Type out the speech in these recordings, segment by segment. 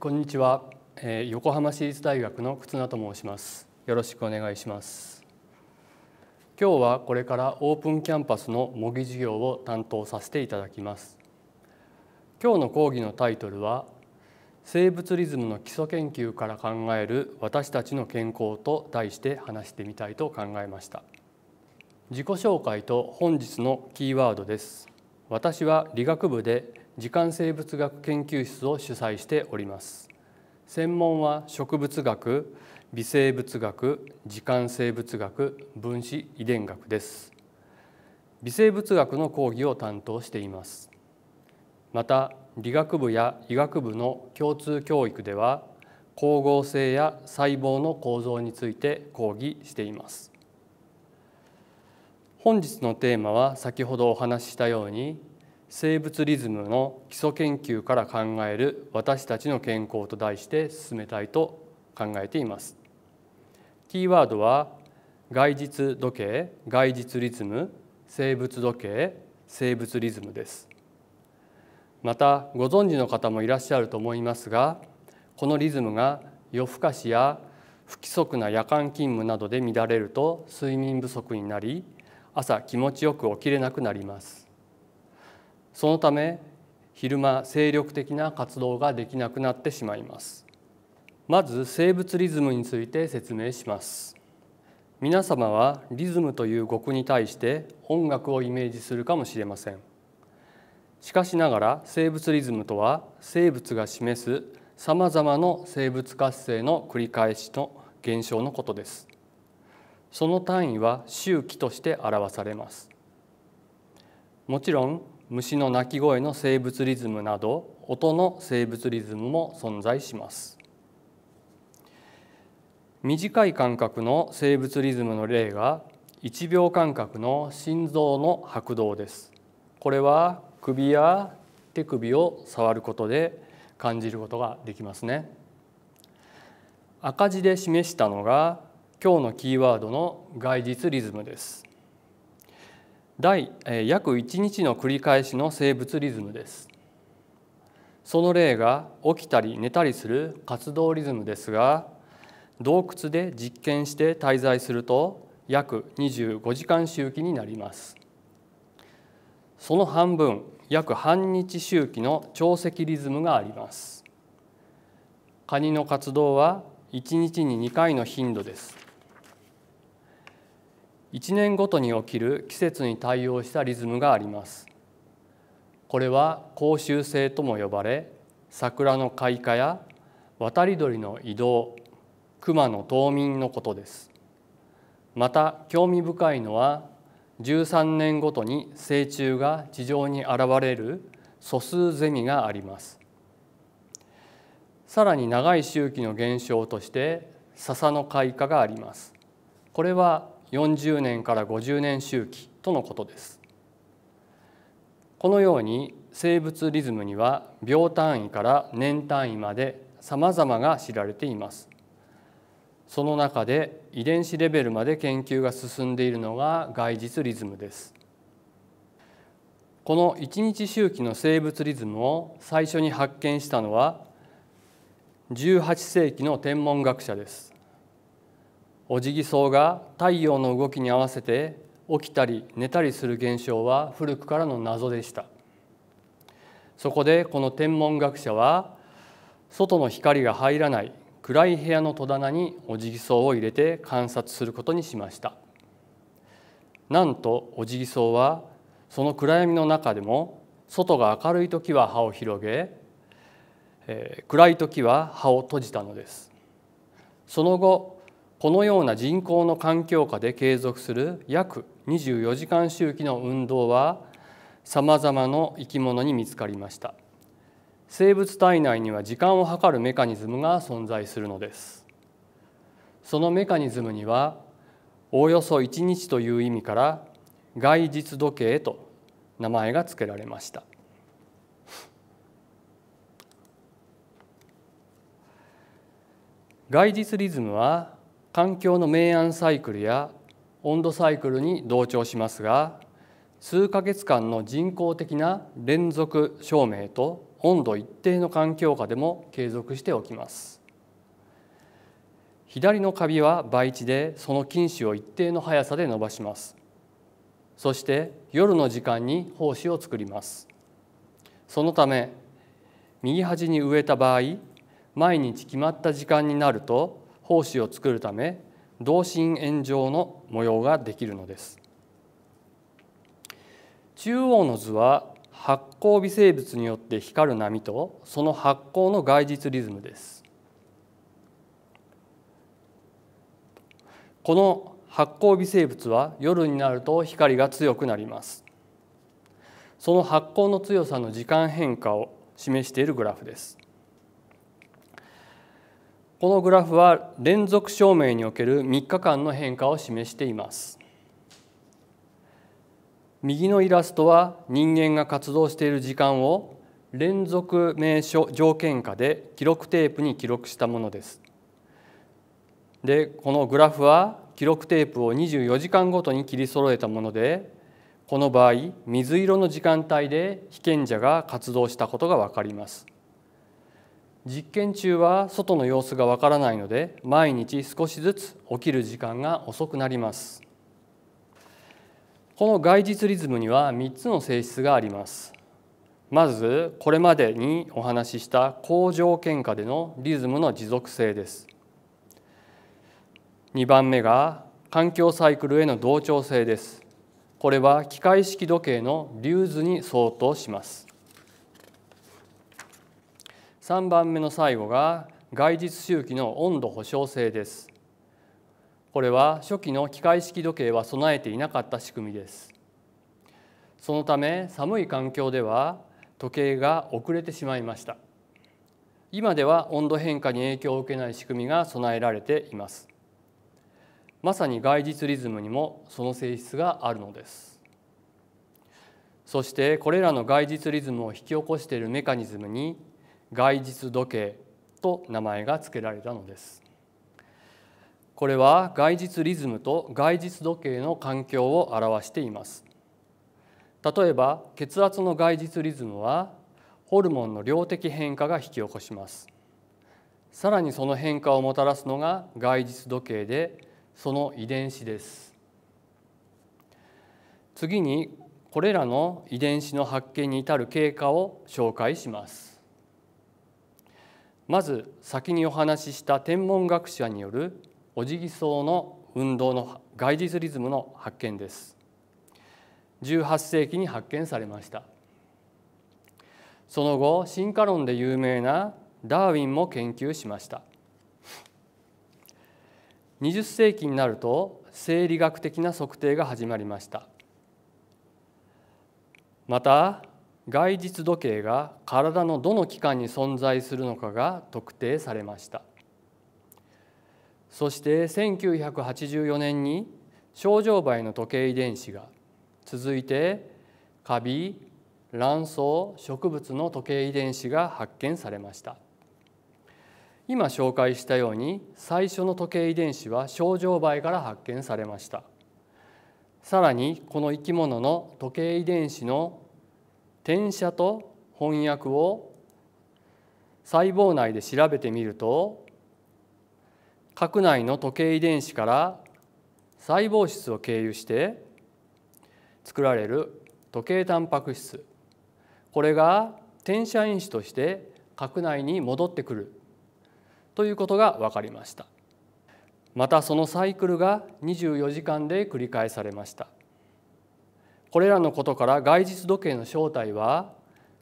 こんにちは、えー、横浜市立大学の忽那と申しますよろしくお願いします今日はこれからオープンキャンパスの模擬授業を担当させていただきます今日の講義のタイトルは生物リズムの基礎研究から考える私たちの健康と題して話してみたいと考えました自己紹介と本日のキーワードです私は理学部で時間生物学研究室を主催しております専門は植物学微生物学時間生物学分子遺伝学です微生物学の講義を担当していますまた理学部や医学部の共通教育では光合成や細胞の構造について講義しています本日のテーマは先ほどお話ししたように生物リズムの基礎研究から考える私たちの健康と題して進めたいと考えていますキーワードは外実時計外実リズム生物時計生物リズムですまたご存知の方もいらっしゃると思いますがこのリズムが夜更かしや不規則な夜間勤務などで乱れると睡眠不足になり朝気持ちよく起きれなくなりますそのため昼間精力的な活動ができなくなってしまいますまず生物リズムについて説明します皆様はリズムという語句に対して音楽をイメージするかもしれませんしかしながら生物リズムとは生物が示す様々ざの生物活性の繰り返しと現象のことですその単位は周期として表されますもちろん虫の鳴き声の生物リズムなど音の生物リズムも存在します短い間隔の生物リズムの例が1秒間隔の心臓の拍動ですこれは首や手首を触ることで感じることができますね赤字で示したのが今日のキーワードの外実リズムです第約1日の繰り返しの生物リズムですその例が起きたり寝たりする活動リズムですが洞窟で実験して滞在すると約25時間周期になりますその半分約半日周期の潮汐リズムがありますカニの活動は1日に2回の頻度です1年ごとに起きる季節に対応したリズムがありますこれは公衆性とも呼ばれ桜の開花や渡り鳥の移動熊の冬眠のことですまた興味深いのは13年ごとに成虫が地上に現れる素数ゼミがありますさらに長い周期の現象として笹の開花がありますこれは40年から50年周期とのことですこのように生物リズムには秒単位から年単位まで様々が知られていますその中で遺伝子レベルまで研究が進んでいるのが外実リズムですこの1日周期の生物リズムを最初に発見したのは18世紀の天文学者ですおじぎ草が太陽の動きに合わせて起きたり寝たりする現象は古くからの謎でしたそこでこの天文学者は外の光が入らない暗い部屋の戸棚におじぎ草を入れて観察することにしましたなんとおじぎ草はその暗闇の中でも外が明るい時は歯を広げ、えー、暗い時は歯を閉じたのですその後このような人口の環境下で継続する約24時間周期の運動はさまざまな生き物に見つかりました生物体内には時間を計るメカニズムが存在するのですそのメカニズムにはおおよそ1日という意味から外日時計と名前が付けられました外日リズムは環境の明暗サイクルや温度サイクルに同調しますが数ヶ月間の人工的な連続照明と温度一定の環境下でも継続しておきます左のカビは培地でその菌糸を一定の速さで伸ばしますそして夜の時間に胞子を作りますそのため右端に植えた場合毎日決まった時間になると胞子を作るため同心円状の模様ができるのです中央の図は発光微生物によって光る波とその発光の外実リズムですこの発光微生物は夜になると光が強くなりますその発光の強さの時間変化を示しているグラフですこのグラフは連続証明における3日間の変化を示しています右のイラストは人間が活動している時間を連続名所条件下で記録テープに記録したものですでこのグラフは記録テープを24時間ごとに切り揃えたものでこの場合水色の時間帯で被験者が活動したことが分かります。実験中は外の様子がわからないので毎日少しずつ起きる時間が遅くなりますこの外実リズムには3つの性質がありますまずこれまでにお話しした好条件下でのリズムの持続性です2番目が環境サイクルへの同調性ですこれは機械式時計の流図に相当します3番目の最後が外実周期の温度保証性ですこれは初期の機械式時計は備えていなかった仕組みですそのため寒い環境では時計が遅れてしまいました今では温度変化に影響を受けない仕組みが備えられていますまさに外実リズムにもその性質があるのですそしてこれらの外実リズムを引き起こしているメカニズムに外実時計と名前が付けられたのですこれは外実リズムと外実時計の環境を表しています例えば血圧の外実リズムはホルモンの量的変化が引き起こしますさらにその変化をもたらすのが外実時計でその遺伝子です次にこれらの遺伝子の発見に至る経過を紹介しますまず先にお話しした天文学者によるオジギソウの運動の外実リズムの発見です18世紀に発見されましたその後進化論で有名なダーウィンも研究しました20世紀になると生理学的な測定が始まりましたまた外実時計が体のどの器官に存在するのかが特定されましたそして1984年に症状梅の時計遺伝子が続いてカビ卵巣植物の時計遺伝子が発見されました今紹介したように最初の時計遺伝子は症状梅から発見されましたさらにこの生き物の時計遺伝子の転写と翻訳を細胞内で調べてみると核内の時計遺伝子から細胞質を経由して作られる時計タンパク質これが転写因子として核内に戻ってくるということが分かりましたまたそのサイクルが24時間で繰り返されましたこれらのことから外実時計の正体は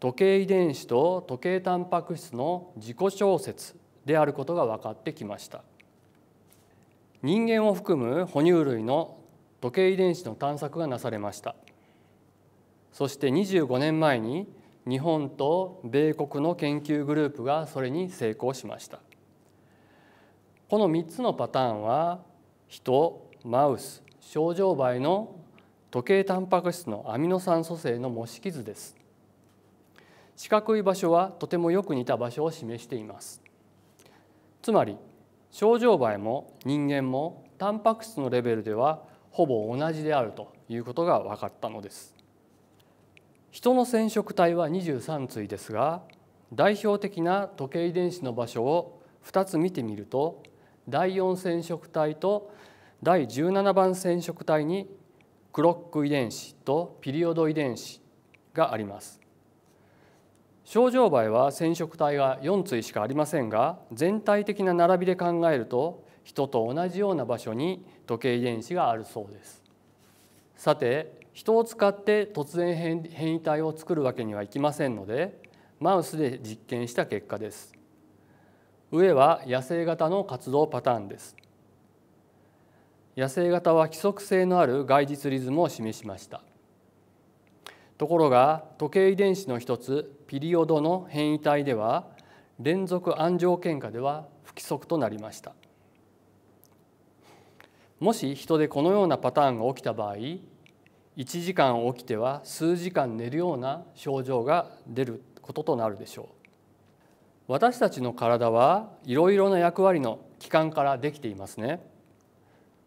時計遺伝子と時計タンパク質の自己小説であることが分かってきました人間を含む哺乳類の時計遺伝子の探索がなされましたそして25年前に日本と米国の研究グループがそれに成功しましたこの3つのパターンは人マウス症状倍の時計タンパク質のアミノ酸組成の模式図です四角い場所はとてもよく似た場所を示していますつまり症状バエも人間もタンパク質のレベルではほぼ同じであるということが分かったのです人の染色体は23対ですが代表的な時計遺伝子の場所を2つ見てみると第4染色体と第17番染色体にクロック遺伝子とピリオド遺伝子があります症状梅は染色体が4対しかありませんが全体的な並びで考えると人と同じような場所に時計遺伝子があるそうですさて人を使って突然変異体を作るわけにはいきませんのでマウスで実験した結果です上は野生型の活動パターンです野生型は規則性のある外実リズムを示しましたところが時計遺伝子の一つピリオドの変異体では連続安条件下では不規則となりましたもし人でこのようなパターンが起きた場合1時間起きては数時間寝るような症状が出ることとなるでしょう私たちの体はいろいろな役割の器官からできていますね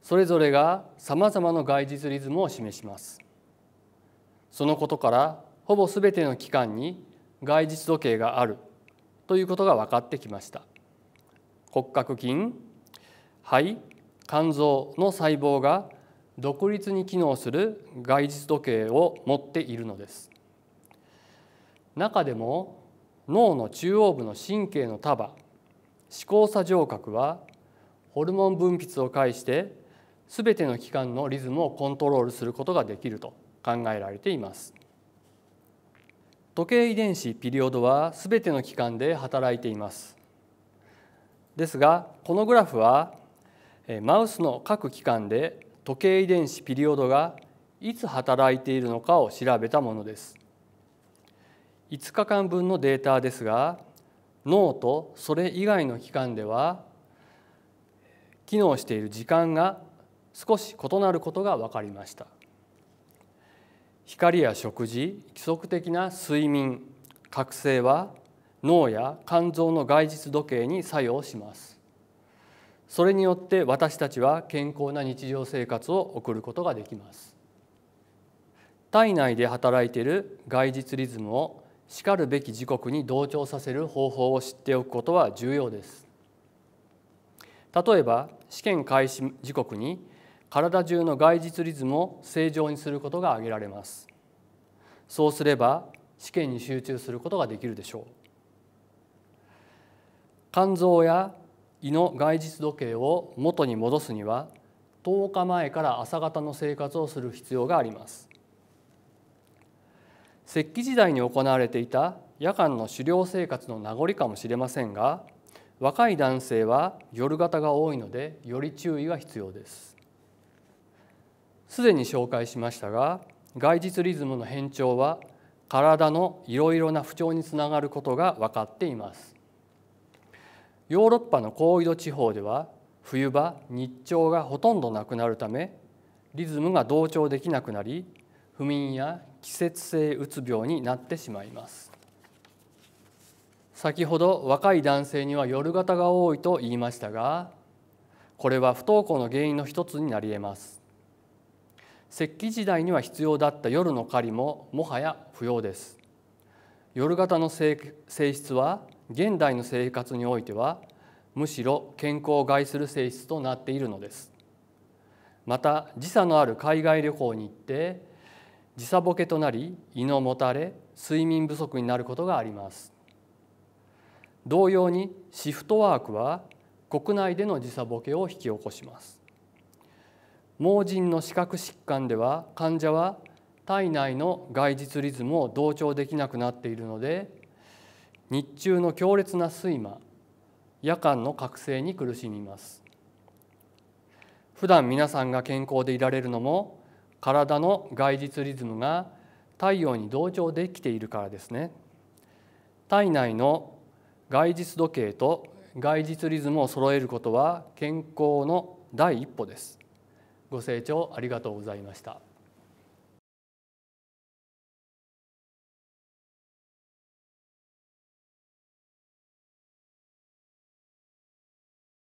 それぞれがさまざまな外実リズムを示しますそのことからほぼ全ての期間に外実時計があるということが分かってきました骨格筋肺肝臓の細胞が独立に機能する外実時計を持っているのです中でも脳の中央部の神経の束視交差上核はホルモン分泌を介してすべての期間のリズムをコントロールすることができると考えられています時計遺伝子ピリオドはすべての期間で働いていますですがこのグラフはマウスの各期間で時計遺伝子ピリオドがいつ働いているのかを調べたものです5日間分のデータですが脳とそれ以外の期間では機能している時間が少し異なることが分かりました光や食事規則的な睡眠覚醒は脳や肝臓の外実時計に作用しますそれによって私たちは健康な日常生活を送ることができます体内で働いている外実リズムをしかるべき時刻に同調させる方法を知っておくことは重要です例えば試験開始時刻に体中の外実リズムを正常にすることが挙げられますそうすれば試験に集中することができるでしょう肝臓や胃の外実時計を元に戻すには10日前から朝方の生活をする必要があります石器時代に行われていた夜間の狩猟生活の名残かもしれませんが若い男性は夜型が多いのでより注意が必要ですすでに紹介しましたが外実リズムの変調は体のいろいろな不調につながることが分かっていますヨーロッパの高緯度地方では冬場日照がほとんどなくなるためリズムが同調できなくなり不眠や季節性うつ病になってしまいます先ほど若い男性には夜型が多いと言いましたがこれは不登校の原因の一つになりえます石器時代には必要だった夜の狩りももはや不要です夜型の性質は現代の生活においてはむしろ健康を害する性質となっているのですまた時差のある海外旅行に行って時差ボケとなり胃のもたれ睡眠不足になることがあります同様にシフトワークは国内での時差ボケを引き起こします盲人の視覚疾患では患者は体内の外実リズムを同調できなくなっているので日中の強烈な睡魔夜間の覚醒に苦しみます普段皆さんが健康でいられるのも体の外実リズムが太陽に同調できているからですね体内の外実時計と外実リズムを揃えることは健康の第一歩ですご清聴ありがとうございました。